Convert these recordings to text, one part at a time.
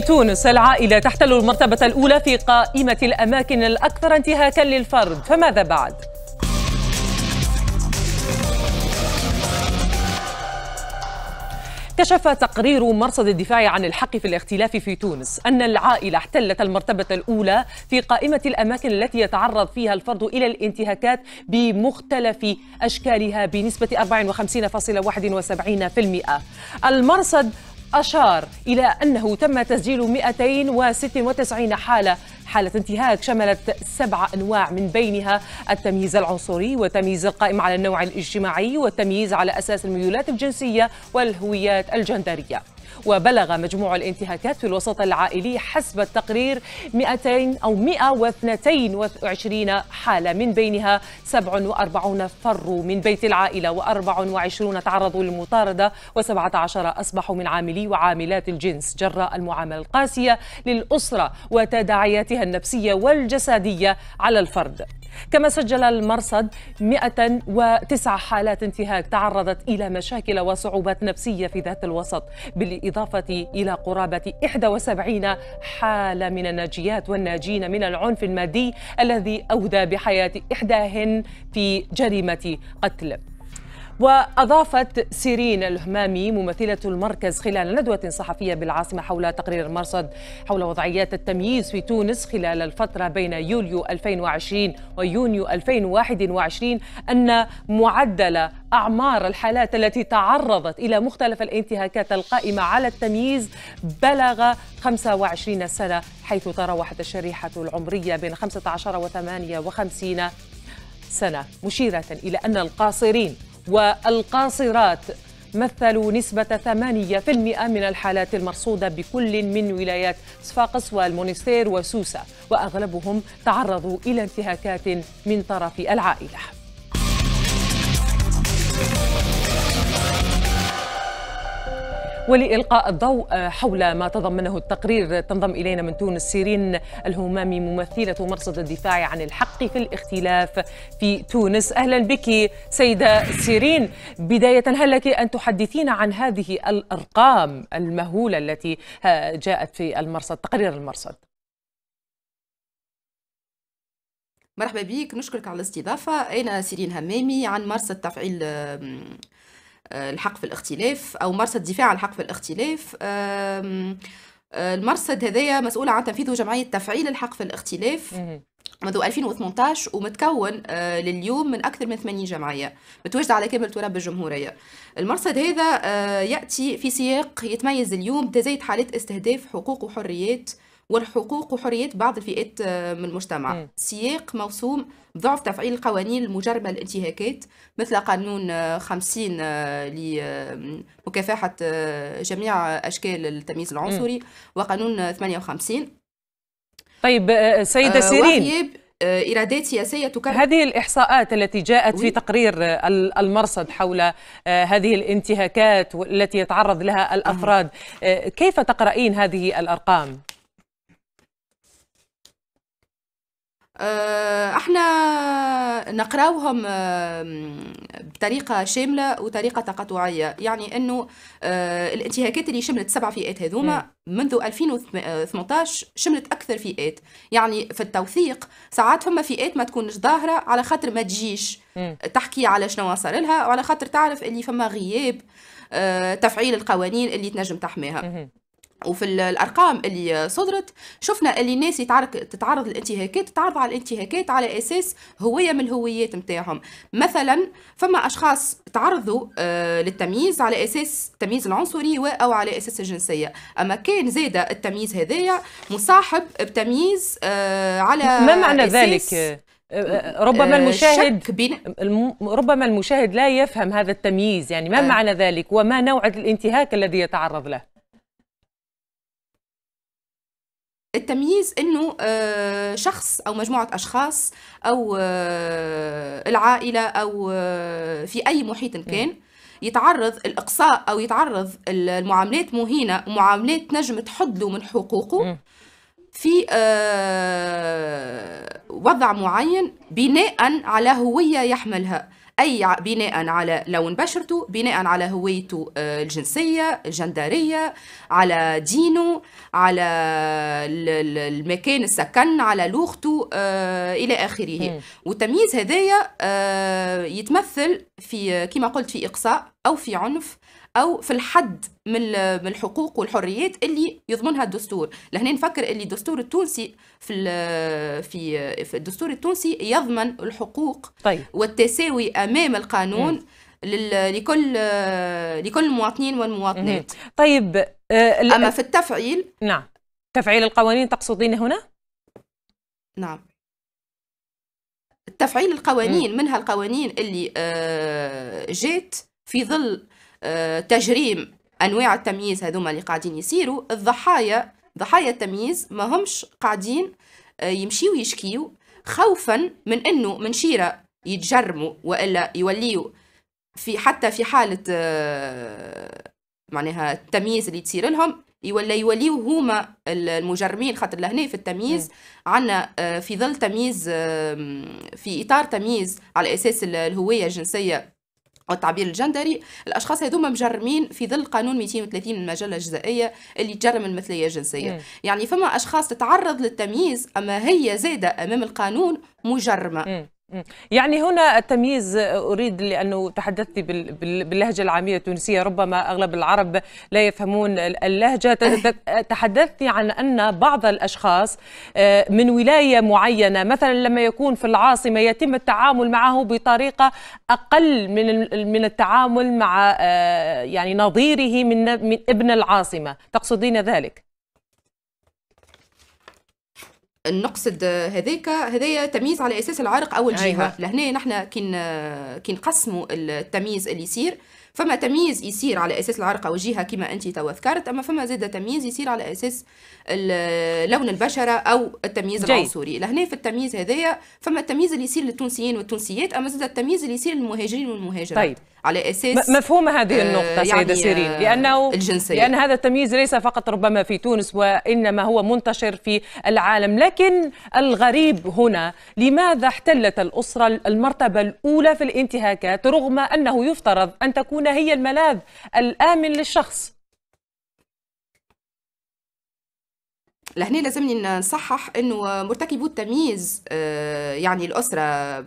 في تونس العائلة تحتل المرتبة الأولى في قائمة الأماكن الأكثر انتهاكا للفرد فماذا بعد؟ كشف تقرير مرصد الدفاع عن الحق في الاختلاف في تونس أن العائلة احتلت المرتبة الأولى في قائمة الأماكن التي يتعرض فيها الفرد إلى الانتهاكات بمختلف أشكالها بنسبة 54.71% المرصد أشار إلى أنه تم تسجيل 296 حالة حالة انتهاك شملت سبع أنواع من بينها التمييز العنصري والتمييز القائم على النوع الاجتماعي والتمييز على أساس الميولات الجنسية والهويات الجندرية وبلغ مجموع الانتهاكات في الوسط العائلي حسب التقرير 200 أو 122 حالة من بينها 47 فروا من بيت العائلة و24 تعرضوا للمطاردة و17 أصبحوا من عاملي وعاملات الجنس جراء المعاملة القاسية للأسرة وتداعياتها النفسية والجسدية على الفرد كما سجل المرصد 109 حالات انتهاك تعرضت إلى مشاكل وصعوبات نفسية في ذات الوسط بالإضافة إلى قرابة 71 حالة من الناجيات والناجين من العنف المادي الذي أودى بحياة إحداهن في جريمة قتل وأضافت سيرين الهمامي ممثلة المركز خلال ندوة صحفية بالعاصمة حول تقرير المرصد حول وضعيات التمييز في تونس خلال الفترة بين يوليو 2020 ويونيو 2021 أن معدل أعمار الحالات التي تعرضت إلى مختلف الانتهاكات القائمة على التمييز بلغ 25 سنة حيث تراوحت الشريحة العمرية بين 15 و 58 سنة مشيرة إلى أن القاصرين والقاصرات مثلوا نسبة 8% من الحالات المرصودة بكل من ولايات صفاقس والمونستير وسوسة وأغلبهم تعرضوا إلى انتهاكات من طرف العائلة ولإلقاء الضوء حول ما تضمنه التقرير تنضم إلينا من تونس سيرين الهمامي ممثلة مرصد الدفاع عن الحق في الاختلاف في تونس أهلا بك سيدة سيرين بداية هل لك أن تحدثينا عن هذه الأرقام المهولة التي جاءت في المرصد تقرير المرصد مرحبا بك نشكرك على الاستضافة أنا سيرين همامي عن مرصد تفعيل آه، الحق في الاختلاف او مرصد دفاع عن الحق في الاختلاف آه، المرصد هذايا مسؤول عن تنفيذه جمعيه تفعيل الحق في الاختلاف منذ 2018 ومتكون آه، لليوم من أكثر من 80 جمعية متواجدة على كامل تراب الجمهورية المرصد هذا يأتي في سياق يتميز اليوم بتزايد حالات استهداف حقوق وحريات والحقوق وحريات بعض الفئات آه، من المجتمع سياق موسوم ضعف تفعيل القوانين المجرمة للانتهاكات مثل قانون 50 آه، آه، لمكافحة جميع أشكال التمييز العنصري وقانون 58 طيب سيدة سيرين ايرادات سياسيه تكرر هذه الاحصاءات التي جاءت في تقرير المرصد حول هذه الانتهاكات التي يتعرض لها الافراد كيف تقرأين هذه الارقام آه، احنا نقراوهم آه، بطريقه شامله وطريقه تقطعيه يعني انه آه، الانتهاكات اللي شملت سبع فئات هذوما منذ 2018 شملت اكثر فئات يعني في التوثيق ساعات فما فئات ما تكونش ظاهره على خاطر ما تجيش تحكي على شنو صار لها وعلى خاطر تعرف اللي فما غياب تفعيل القوانين اللي تنجم تحميها وفي الارقام اللي صدرت شفنا اللي الناس تتعرض للانتهاكات تتعرض على الانتهاكات على اساس هويه من الهويات نتاعهم مثلا فما اشخاص تعرضوا آه، للتمييز على اساس التمييز العنصري او على اساس الجنسيه اما كان زاد التمييز هذايا مصاحب بتمييز آه، على ما معنى ذلك آه، ربما المشاهد ربما المشاهد لا يفهم هذا التمييز يعني ما معنى ذلك وما نوع الانتهاك الذي يتعرض له التمييز انه آه، شخص او مجموعه اشخاص او آه، العائله او آه، في اي محيط كان يتعرض الاقصاء او يتعرض المعاملات مهينه ومعاملات نجم تحده من حقوقه في وضع معين بناء على هويه يحملها اي بناء على لون بشرته بناء على هويته آه، الجنسيه الجندريه على دينه على المكان السكن على لغته آه، الى اخره والتمييز هذايا آه، يتمثل في كما قلت في اقصاء او في عنف او في الحد من الحقوق والحريات اللي يضمنها الدستور لهنا نفكر اللي الدستور التونسي في في في الدستور التونسي يضمن الحقوق طيب. والتساوي امام القانون م. لكل لكل المواطنين والمواطنات طيب آه اما في التفعيل نعم تفعيل القوانين تقصدين هنا نعم تفعيل القوانين منها القوانين اللي آه، جات في ظل آه، تجريم انواع التمييز هذوما اللي قاعدين يصيروا الضحايا ضحايا التمييز ما همش قاعدين آه، يمشيو يشكيو خوفا من انه من شيره يتجرموا والا يوليو في حتى في حاله آه، معناها التمييز اللي تصير لهم ولا يوليو هما المجرمين خاطر لهنا في التمييز عندنا في ظل تمييز في اطار تمييز على اساس الهويه الجنسيه التعبير الجندري الاشخاص هذوما مجرمين في ظل قانون 230 من المجله الجزائيه اللي تجرم المثليه الجنسيه مم. يعني فما اشخاص تتعرض للتمييز اما هي زاده امام القانون مجرمه مم. يعني هنا التمييز أريد لأنه تحدثت باللهجة العامية التونسية ربما أغلب العرب لا يفهمون اللهجة تحدثت عن أن بعض الأشخاص آه، من ولاية معينة مثلا لما يكون في العاصمة يتم التعامل معه بطريقة أقل من من التعامل مع آه، يعني نظيره من ابن العاصمة تقصدين ذلك نقصد هذيك هذايا تمييز على اساس العرق او الجهه أيوة. لهنا نحن كي كي نقسموا التمييز اللي يصير فما تمييز يصير على اساس العرقه والجهه كما انت تو ذكرت اما فما زاد تمييز يصير على اساس لون البشره او التمييز جاي. العنصري لهنا في التمييز هذايا فما التمييز اللي يصير للتونسيين والتونسيات اما زاد التمييز اللي يصير للمهاجرين والمهاجرات طيب. على اساس مفهومه هذه آه، النقطه يعني، سيده يعني سيرين آه، لانه الجنسية. لان هذا التمييز ليس فقط ربما في تونس وانما هو منتشر في العالم لكن الغريب هنا لماذا احتلت الاسره المرتبه الاولى في الانتهاكات رغم انه يفترض ان تكون هي الملاذ الامن للشخص لهنا لازمني نصحح انه مرتكبو التمييز آه، يعني الاسره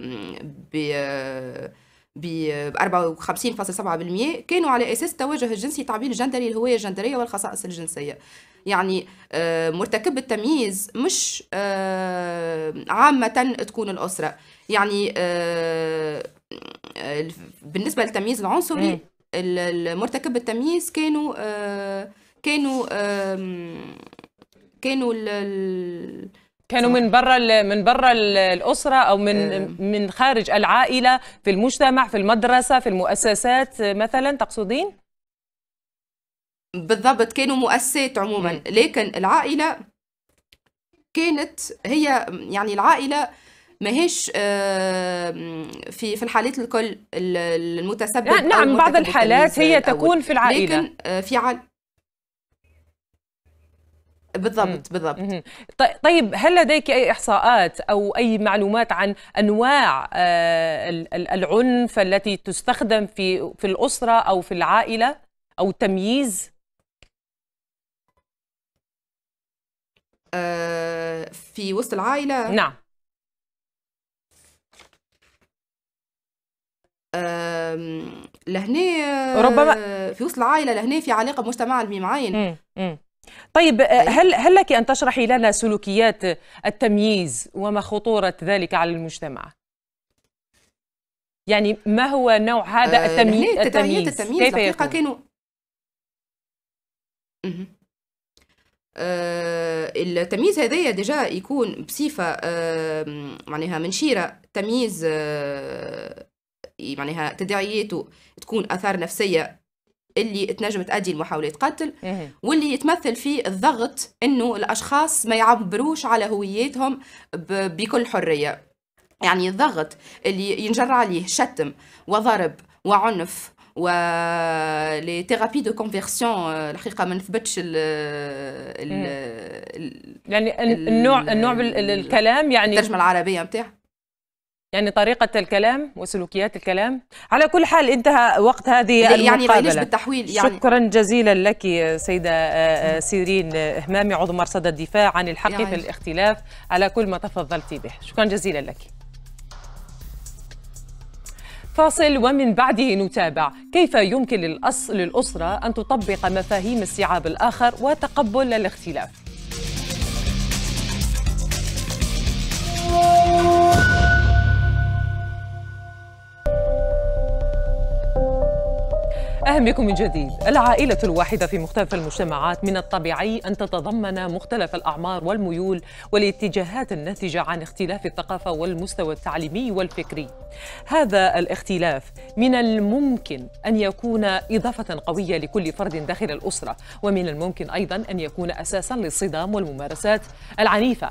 ب آه، ب 54.7% كانوا على اساس التوجه الجنسي تعبير الجندري الهويه الجندريه والخصائص الجنسيه يعني آه، مرتكب التمييز مش عامه تكون الاسره يعني بالنسبه للتمييز العنصري إيه. مرتكب التمييز كانوا آه، كانوا كانوا كانوا من برا من برا الاسره او من آه. من خارج العائله في المجتمع في المدرسه في المؤسسات مثلا تقصدين بالضبط كانوا مؤسسات عموما لكن العائله كانت هي يعني العائله ماهيش في في الحالات الكل المتسبب يعني نعم بعض الحالات هي تكون في العائله لكن آه، في عال... بالضبط بالضبط طيب هل لديك اي احصاءات او اي معلومات عن انواع آه، العنف التي تستخدم في في الاسره او في العائله او التمييز آه، في وسط العائله نعم لهنا آه، ربما في وسط العائله لهنا في علاقه بمجتمع الميمعين طيب،, آه، طيب هل هل لك ان تشرحي لنا سلوكيات التمييز وما خطوره ذلك على المجتمع؟ يعني ما هو نوع هذا آه، التمييز؟ التمييز, التمييز كيف يكون؟ كانوا آه التمييز هذايا ديجا يكون بصفة آه معناها منشيرة تمييز آه معناها تداعياته تكون اثار نفسيه اللي تنجم تؤدي لمحاولة قتل إيه. واللي يتمثل في الضغط انه الاشخاص ما يعبروش على هويتهم بكل حرية يعني الضغط اللي ينجر عليه شتم وضرب وعنف و لي تيرابي دو كونفيرسيون الحقيقه ما نثبتش ال ال إيه. يعني النوع النوع بالكلام يعني الترجمه العربيه نتاعها يعني طريقة الكلام وسلوكيات الكلام على كل حال انتهى وقت هذه يعني المقابلة يعني بالتحويل يعني شكرا جزيلا لك سيدة آه، آه، سيرين همامي عضو مرصد الدفاع عن الحق يعني في الاختلاف على كل ما تفضلتي به شكرا جزيلا لك فاصل ومن بعده نتابع كيف يمكن للأسرة أن تطبق مفاهيم استيعاب الآخر وتقبل الاختلاف أهلا بكم من جديد العائلة الواحدة في مختلف المجتمعات من الطبيعي أن تتضمن مختلف الأعمار والميول والاتجاهات الناتجة عن اختلاف الثقافة والمستوى التعليمي والفكري هذا الاختلاف من الممكن أن يكون إضافة قوية لكل فرد داخل الأسرة ومن الممكن أيضا أن يكون أساسا للصدام والممارسات العنيفة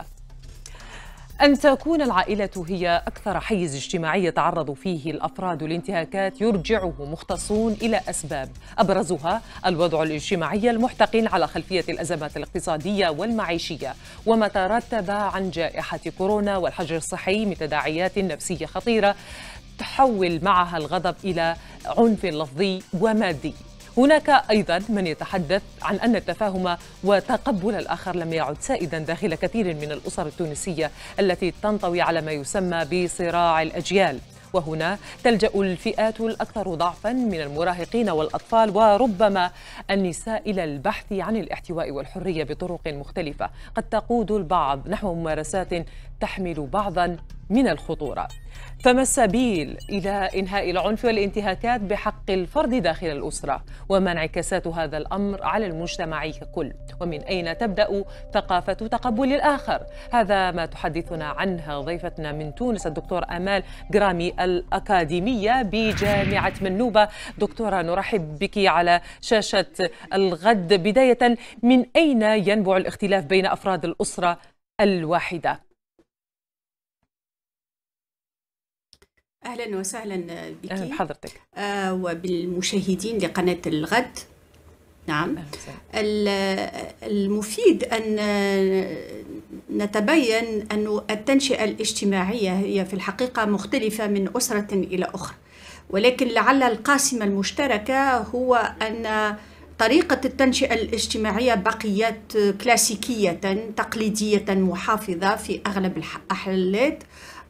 أن تكون العائلة هي أكثر حيز اجتماعي يتعرض فيه الأفراد لانتهاكات يرجعه مختصون إلى أسباب أبرزها الوضع الاجتماعي المحتقن على خلفية الأزمات الاقتصادية والمعيشية وما ترتب عن جائحة كورونا والحجر الصحي من تداعيات نفسية خطيرة تحول معها الغضب إلى عنف لفظي ومادي هناك أيضا من يتحدث عن أن التفاهم وتقبل الآخر لم يعد سائدا داخل كثير من الأسر التونسية التي تنطوي على ما يسمى بصراع الأجيال وهنا تلجأ الفئات الأكثر ضعفا من المراهقين والأطفال وربما النساء إلى البحث عن الاحتواء والحرية بطرق مختلفة قد تقود البعض نحو ممارسات تحمل بعضا من الخطورة فما السبيل إلى إنهاء العنف والانتهاكات بحق الفرد داخل الأسرة وما انعكاسات هذا الأمر على المجتمع ككل ومن أين تبدأ ثقافة تقبل الآخر هذا ما تحدثنا عنها ضيفتنا من تونس الدكتور أمال جرامي الأكاديمية بجامعة منوبة دكتورة نرحب بك على شاشة الغد بداية من أين ينبع الاختلاف بين أفراد الأسرة الواحدة اهلا وسهلا بك اهلا بحضرتك آه وبالمشاهدين لقناه الغد نعم المفيد ان نتبين ان التنشئه الاجتماعيه هي في الحقيقه مختلفه من اسره الى اخرى ولكن لعل القاسمه المشتركه هو ان طريقة التنشئة الاجتماعية بقيت كلاسيكية تقليدية محافظة في أغلب الحالات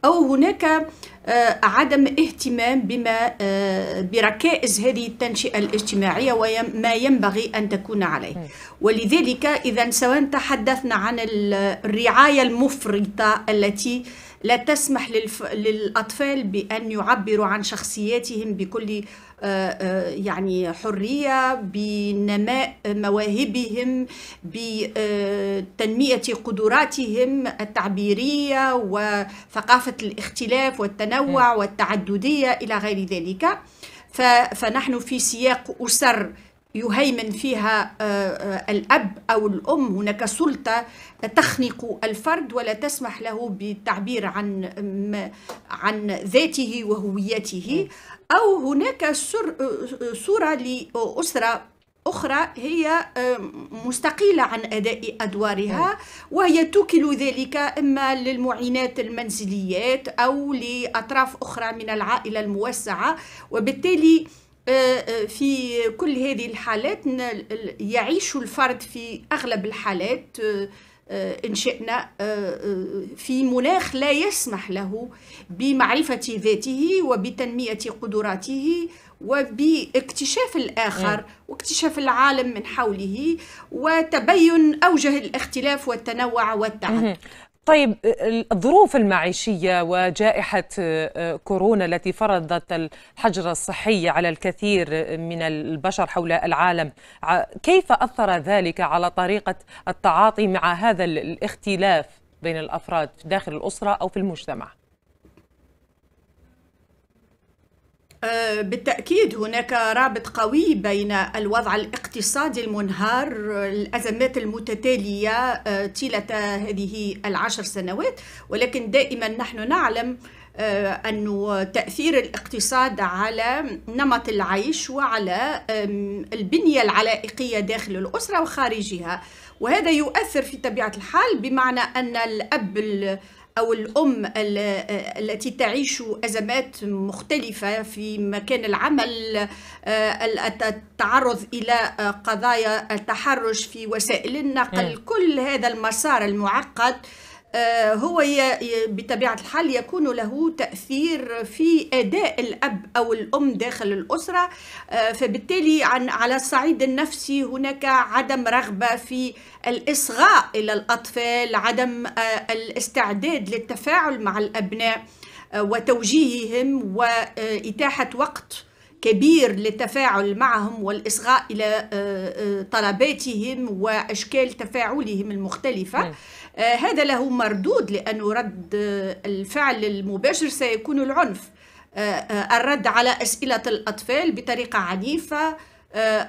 أو هناك آه، عدم اهتمام بما آه، بركائز هذه التنشئة الاجتماعية وما ينبغي أن تكون عليه ولذلك إذا سواء تحدثنا عن الرعاية المفرطة التي لا تسمح للف... للأطفال بأن يعبروا عن شخصياتهم بكل آه، آه، يعني حرية بنماء مواهبهم بتنمية آه، قدراتهم التعبيرية وثقافة الاختلاف والتنوع والتعددية إلى غير ذلك فنحن في سياق أسر يهيمن فيها آه، آه، الأب أو الأم هناك سلطة تخنق الفرد ولا تسمح له بالتعبير عن عن ذاته وهويته أو هناك آه، صورة لأسرة أخرى هي مستقيلة عن أداء أدوارها وهي توكل ذلك إما للمعينات المنزليات أو لأطراف أخرى من العائلة الموسعة وبالتالي آه، آه، في كل هذه الحالات يعيش الفرد في أغلب الحالات آه، إن شئنا في مناخ لا يسمح له بمعرفة ذاته وبتنمية قدراته وباكتشاف الآخر نعم. واكتشاف العالم من حوله وتبين أوجه الاختلاف والتنوع والتعدد طيب الظروف المعيشية وجائحة آه، كورونا التي فرضت الحجر الصحي على الكثير آه، من البشر حول العالم كيف أثر ذلك على طريقة التعاطي مع هذا الاختلاف بين الأفراد داخل الأسرة أو في المجتمع؟ آه، بالتأكيد هناك رابط قوي بين الوضع الاقتصادي المنهار الأزمات المتتالية آه، طيلة هذه العشر سنوات ولكن دائما نحن نعلم آه، أن تأثير الاقتصاد على نمط العيش وعلى البنية العلائقية داخل الأسرة وخارجها وهذا يؤثر في طبيعة الحال بمعنى أن الأب أو الأم التي تعيش أزمات مختلفة في مكان العمل آه، التعرض إلى آه، قضايا التحرش في وسائل النقل كل هذا المسار المعقد آه، هو بطبيعة الحال يكون له تأثير في أداء الأب أو الأم داخل الأسرة آه، فبالتالي عن على الصعيد النفسي هناك عدم رغبة في الإصغاء إلى الأطفال عدم آه، الاستعداد للتفاعل مع الأبناء وتوجيههم وإتاحة وقت كبير للتفاعل معهم والإصغاء إلى طلباتهم وأشكال تفاعلهم المختلفة نعم. آه، هذا له مردود لأنه رد آه، الفعل المباشر سيكون العنف آه، الرد على أسئلة الأطفال بطريقة عنيفة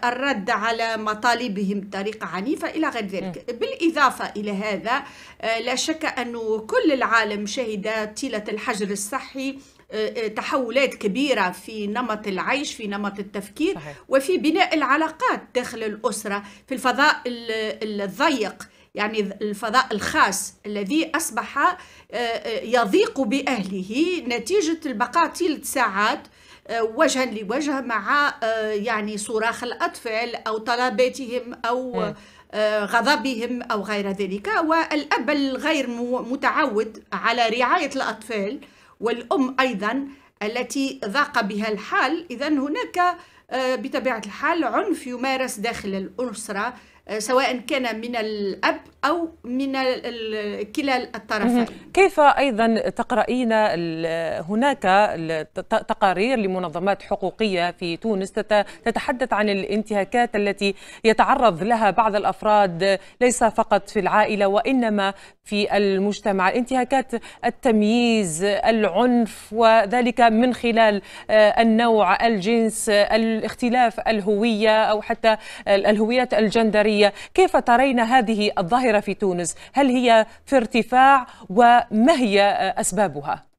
الرد على مطالبهم بطريقة عنيفة إلى غير ذلك بالإضافة إلى هذا لا شك أنه كل العالم شهد طيلة الحجر الصحي تحولات كبيرة في نمط العيش في نمط التفكير صحيح. وفي بناء العلاقات داخل الأسرة في الفضاء الضيق يعني الفضاء الخاص الذي أصبح آه، آه، يضيق بأهله نتيجة البقاء ثلاث ساعات آه، وجها لوجه مع يعني صراخ الأطفال أو طلباتهم أو غضبهم أو غير ذلك والأب الغير متعود على رعاية الأطفال والأم أيضا التي ضاق بها الحال إذا هناك بطبيعة الحال عنف يمارس داخل الأسرة آه، سواء كان من الأب أو من كلا الطرفين كيف أيضا تقرأين هناك تقارير لمنظمات حقوقية في تونس تتحدث عن الانتهاكات التي يتعرض لها بعض الأفراد ليس فقط في العائلة وإنما في المجتمع انتهاكات التمييز العنف وذلك من خلال آه، النوع الجنس الاختلاف الهوية أو حتى الهويات الجندرية السورية كيف ترين هذه الظاهرة في تونس هل هي في ارتفاع وما هي أسبابها؟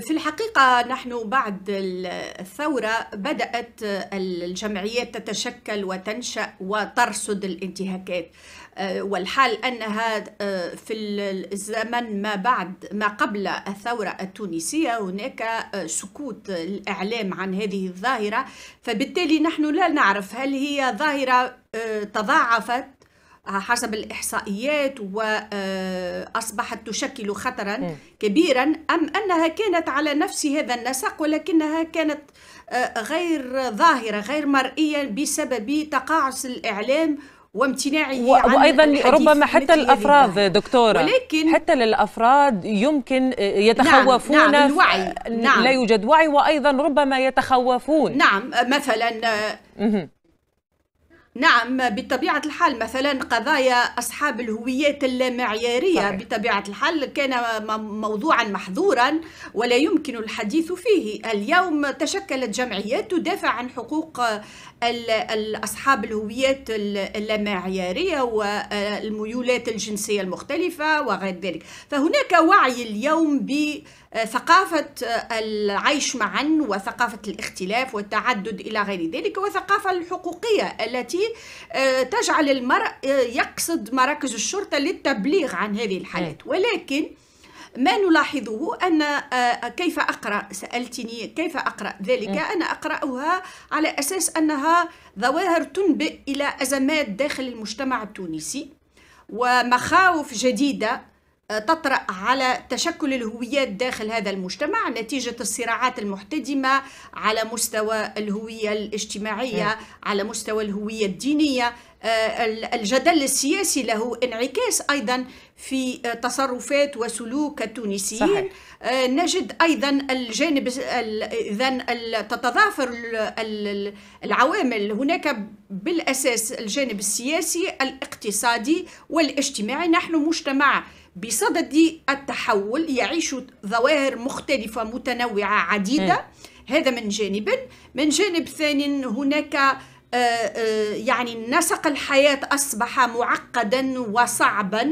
في الحقيقة نحن بعد الثورة بدأت الجمعيات تتشكل وتنشأ وترصد الانتهاكات آه، والحال أنها آه، في الزمن ما بعد ما قبل الثورة التونسية هناك آه، سكوت الإعلام عن هذه الظاهرة فبالتالي نحن لا نعرف هل هي ظاهرة تضاعفت آه، حسب الإحصائيات وأصبحت آه، تشكل خطرا كبيرا أم أنها كانت على نفس هذا النسق ولكنها كانت آه، غير ظاهرة غير مرئية بسبب تقاعس الإعلام وامتناعه و... عن وايضا ربما حتى الافراد دكتوره ولكن حتى للافراد يمكن يتخوفون نعم, نعم الوعي نعم لا يوجد وعي وايضا ربما يتخوفون نعم مثلا نعم بطبيعة الحال مثلا قضايا أصحاب الهويات اللامعيارية صحيح. بطبيعة الحال كان موضوعا محظورا ولا يمكن الحديث فيه اليوم تشكلت جمعيات تدافع عن حقوق أصحاب الهويات اللامعيارية والميولات الجنسية المختلفة وغير ذلك فهناك وعي اليوم ب ثقافة العيش معا وثقافة الاختلاف والتعدد إلى غير ذلك وثقافة الحقوقية التي آه، تجعل المرء آه، يقصد مراكز الشرطة للتبليغ عن هذه الحالات ولكن ما نلاحظه أن آه، آه، كيف أقرأ سألتني كيف أقرأ ذلك أنا أقرأها على أساس أنها ظواهر تنبئ إلى أزمات داخل المجتمع التونسي ومخاوف جديدة تطرأ على تشكل الهويات داخل هذا المجتمع نتيجة الصراعات المحتدمة على مستوى الهوية الاجتماعية نعم. على مستوى الهوية الدينية آه، الجدل السياسي له انعكاس أيضا في آه، تصرفات وسلوك التونسيين صحيح. آه، نجد ايضا الجانب اذا تتضافر العوامل هناك بالاساس الجانب السياسي الاقتصادي والاجتماعي نحن مجتمع بصدد التحول يعيش ظواهر مختلفة متنوعة عديدة إيه. هذا من جانب من جانب ثاني هناك آه، آه، يعني نسق الحياة أصبح معقدا وصعبا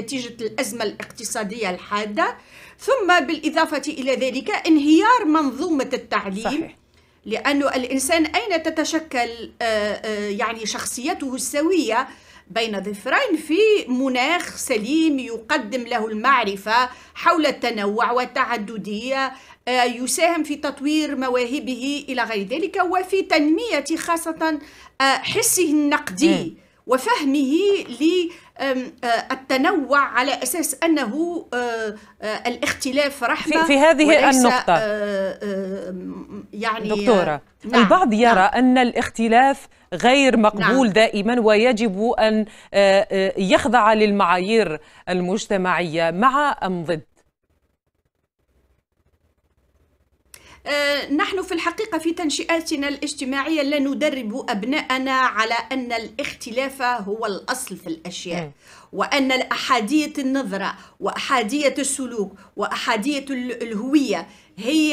نتيجة الأزمة الاقتصادية الحادة ثم بالإضافة إلى ذلك انهيار منظومة التعليم صحيح. لأن الإنسان أين تتشكل آه، يعني شخصيته السوية بين ظفرين في مناخ سليم يقدم له المعرفة حول التنوع والتعددية آه، يساهم في تطوير مواهبه إلى غير ذلك وفي تنمية خاصة آه، حسه النقدي وفهمه للتنوع آه، على أساس أنه آه، آه، الاختلاف رحمة في, في هذه النقطة يعني دكتورة نعم البعض نعم. يرى نعم أن الاختلاف غير مقبول نعم. دائما ويجب أن يخضع للمعايير المجتمعية مع أم ضد آه، نحن في الحقيقة في تنشئاتنا الاجتماعية لا ندرب أبناءنا على أن الاختلاف هو الأصل في الأشياء وأن أحادية النظرة وأحادية السلوك وأحادية الهوية هي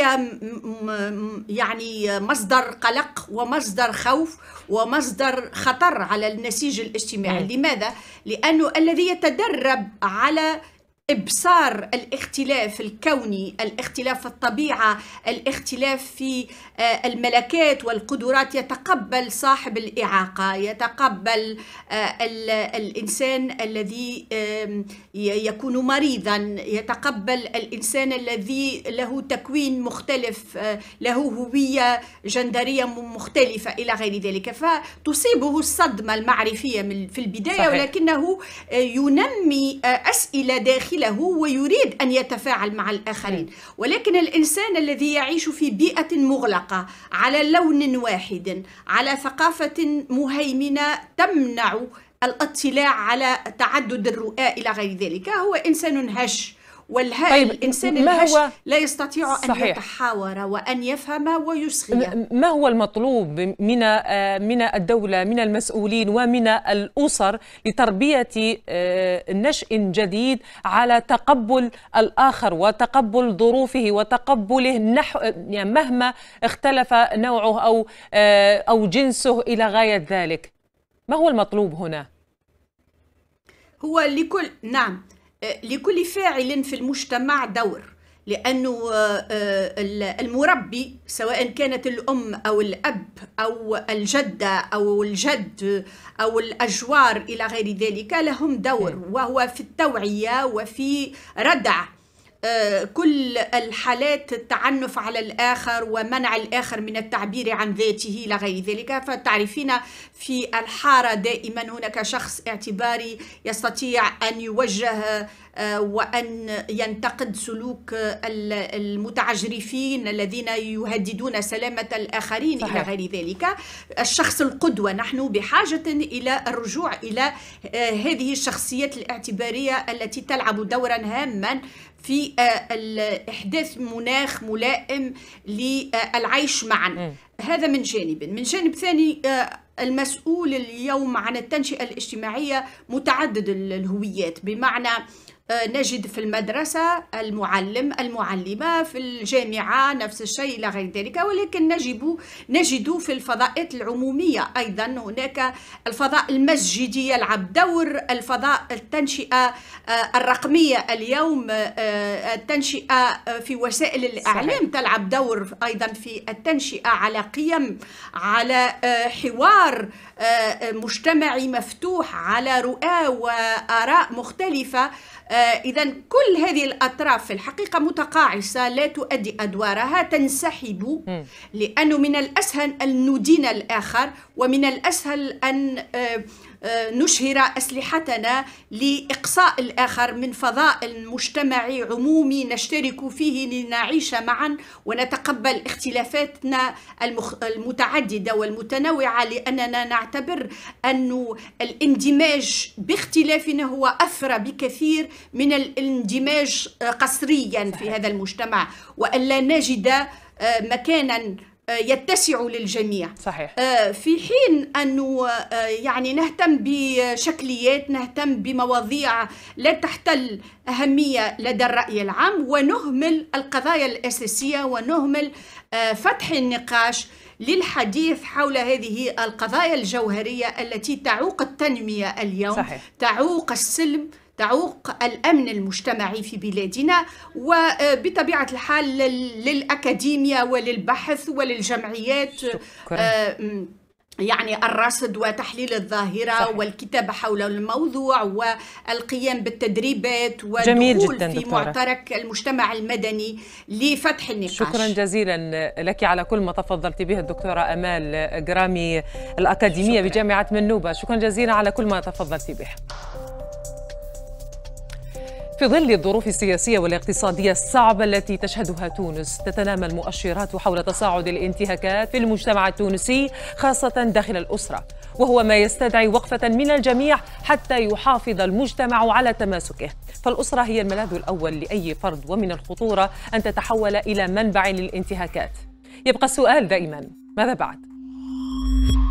يعني مصدر قلق ومصدر خوف ومصدر خطر على النسيج الاجتماعي لماذا؟ لأنه الذي يتدرب على ابصار الاختلاف الكوني الاختلاف في الطبيعه الاختلاف في آه، الملكات والقدرات يتقبل صاحب الاعاقه يتقبل آه، الانسان الذي يكون مريضا يتقبل الانسان الذي له تكوين مختلف آه، له هويه جندريه مختلفه الى غير ذلك فتصيبه الصدمه المعرفيه في البدايه صحيح. ولكنه ينمي اسئله داخليه داخله ويريد أن يتفاعل مع الآخرين نعم. ولكن الإنسان الذي يعيش في بيئة مغلقة على لون واحد على ثقافة مهيمنة تمنع الاطلاع على تعدد الرؤى إلى غير ذلك هو إنسان هش والهائل طيب الإنسان ما هو لا يستطيع صحيح. أن يتحاور وأن يفهم ويسخي ما هو المطلوب من آه، من الدولة من المسؤولين ومن الأسر لتربية آه، نشء جديد على تقبل الآخر وتقبل ظروفه وتقبله نحو يعني مهما اختلف نوعه أو آه، أو جنسه إلى غاية ذلك ما هو المطلوب هنا؟ هو لكل نعم لكل فاعل في المجتمع دور لأن آه، آه، المربي سواء كانت الأم أو الأب أو الجدة أو الجد أو الأجوار إلى غير ذلك لهم دور نعم. وهو في التوعية وفي ردع كل الحالات التعنف على الآخر ومنع الآخر من التعبير عن ذاته إلى غير ذلك فتعرفين في الحارة دائما هناك شخص اعتباري يستطيع أن يوجه آه، وأن ينتقد سلوك المتعجرفين الذين يهددون سلامة الآخرين صحيح. إلى غير ذلك الشخص القدوة نحن بحاجة إلى الرجوع إلى آه، هذه الشخصيات الاعتبارية التي تلعب دورا هاما في آه، إحداث مناخ ملائم للعيش معا هذا من جانب من جانب ثاني آه، المسؤول اليوم عن التنشئة الاجتماعية متعدد الهويات بمعنى آه، نجد في المدرسة المعلم المعلمة في الجامعة نفس الشيء إلى غير ذلك ولكن نجد نجد في الفضاءات العمومية أيضا هناك الفضاء المسجدي يلعب دور الفضاء التنشئة آه، الرقمية اليوم آه، التنشئة في وسائل الإعلام تلعب دور أيضا في التنشئة على قيم على حوار مجتمعي مفتوح على رؤى وآراء مختلفة آه، إذا كل هذه الأطراف في الحقيقة متقاعسة لا تؤدي أدوارها تنسحب لأنه من الأسهل أن ندين الآخر ومن الأسهل أن آه، آه، نشهر أسلحتنا لإقصاء الآخر من فضاء مجتمعي عمومي نشترك فيه لنعيش معا ونتقبل اختلافاتنا المتعددة والمتنوعة لأننا نعتبر أن الاندماج باختلافنا هو أثرى بكثير من الاندماج قسريا في هذا المجتمع وألا نجد آه، مكانا آه، يتسع للجميع صحيح آه، في حين أنه آه، يعني نهتم بشكليات نهتم بمواضيع لا تحتل أهمية لدى الرأي العام ونهمل القضايا الأساسية ونهمل فتح النقاش للحديث حول هذه القضايا الجوهرية التي تعوق التنمية اليوم صحيح. تعوق السلم تعوق الأمن المجتمعي في بلادنا وبطبيعة آه، الحال للأكاديمية وللبحث وللجمعيات آه، يعني الرصد وتحليل الظاهرة صحيح. والكتابة حول الموضوع والقيام بالتدريبات والدخول جميل جداً في دكتورة. معترك المجتمع المدني لفتح النقاش شكرا جزيلا لك على كل ما تفضلت به الدكتورة أمال جرامي الأكاديمية شكرا. بجامعة منوبة شكرا جزيلا على كل ما تفضلت به في ظل الظروف السياسية والاقتصادية الصعبة التي تشهدها تونس تتنامى المؤشرات حول تصاعد الانتهاكات في المجتمع التونسي خاصة داخل الأسرة وهو ما يستدعي وقفة من الجميع حتى يحافظ المجتمع على تماسكه فالأسرة هي الملاذ الأول لأي فرد ومن الخطورة أن تتحول إلى منبع للانتهاكات يبقى السؤال دائما ماذا بعد؟